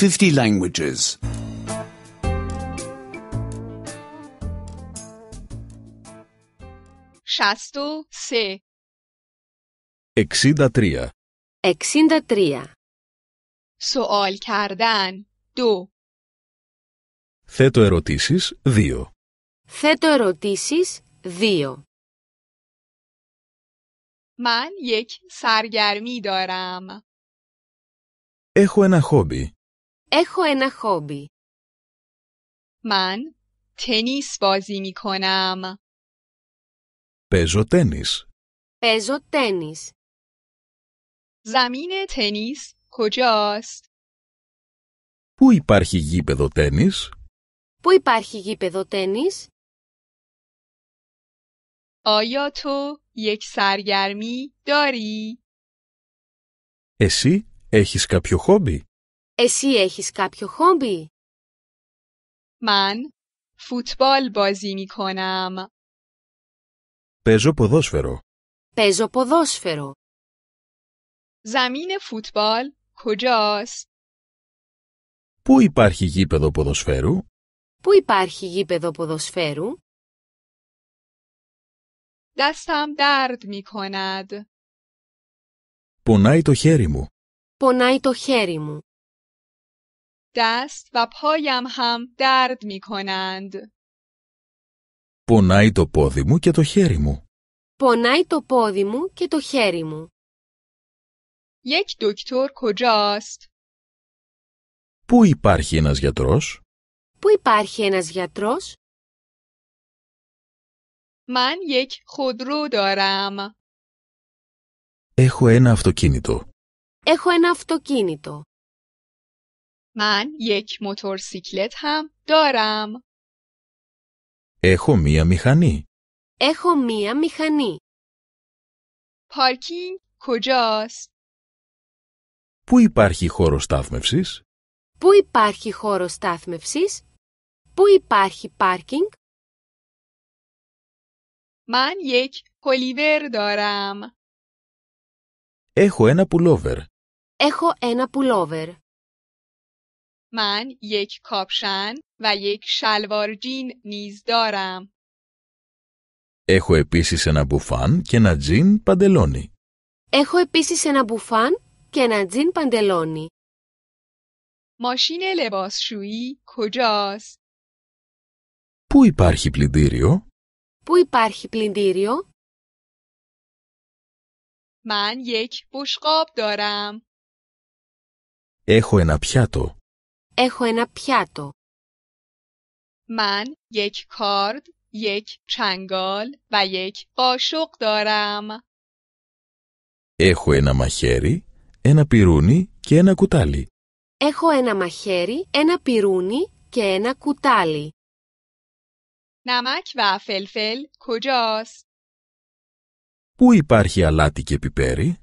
50 languages. τρία. 63 63 Soal کردن دو Θέτω ερωτήσεις 2. Θέτω ερωτήσεις 2. Man یک Έχω ένα χόμπι. Έχω ένα χόμπι. Μαν τένις βάζει μικονάμ. Παίζω τένις. Παίζω τένις. Ζαμίνε τένις, κοτζάς. Πού υπάρχει γήπεδο τένις? Πού υπάρχει γήπεδο τένις? Άγια το یک سرگرمی Εσύ έχεις κάποιο χόμπι? Εσύ έχεις κάποιο χόμπι? Μαν, φουτμπολ μπαζί μικονάμ. Παίζω ποδόσφαιρο. Παίζω ποδόσφαιρο. Ζαμίνε φουτμπολ, κοτζάς. Πού υπάρχει γήπεδο ποδοσφαίρου? Πού υπάρχει γήπεδο ποδοσφαίρου? Δάσταμ δάρτ می Πονάει το χέρι μου. Πονάει το χέρι μου. دست و پایم هم درد می کنند. Πονάει το πόδι μου και το χέρι μου. Πονάει το πόδι μου και το χέρι μου. یک دکتر کجاست؟ Πού υπάρχει ένας γιατρός? Πού υπάρχει ένας γιατρός? Μάν, یک خودرو Έχω ένα αυτοκίνητο. Έχω ένα αυτοκίνητο. من Έχω μία μηχανή. Έχω μία μηχανή. Πού υπάρχει χώρος στάθμευσης? Πού υπάρχει χωρο στάθμευσης, Πού υπάρχει πάρκινγκ? Μάν, Έχω ένα πουλόβερ. Έχω ένα πουλόβερ. من یک کاپشن و یک شلوار جین نیز دارم. Έχω επίσης ένα μπουφάν και ένα τζιν παντελόνι. Έχω επίσης ένα μπουφάν και ένα τζιν παντελόνι. Μασίνε ماشین لباسشویی κοτζάς. Πού υπάρχει πλυντήριο? Πού υπάρχει πλυντήριο? Μαν γεκ بشقاب دارم. Έχω ένα πιάτο. Έχω ένα πιάτο. μάν, γεκ کارد، γεκ چنگال βα γεκ قاشق δώραμ. Έχω ένα μαχαίρι, ένα πυρούνι και ένα κουτάλι. Έχω ένα μαχαίρι, ένα πυρούνι και ένα κουτάλι. Ναμάκ و فلفل κουτζός. Πού υπάρχει αλάτι και πιπέρι?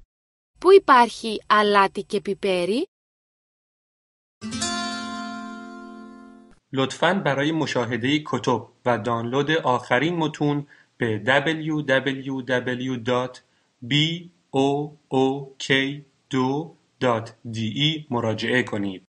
Πού υπάρχει αλάτι και πιπέρι? لطفاً برای مشاهده کتب و دانلود آخرین متون به www.book2.de مراجعه کنید.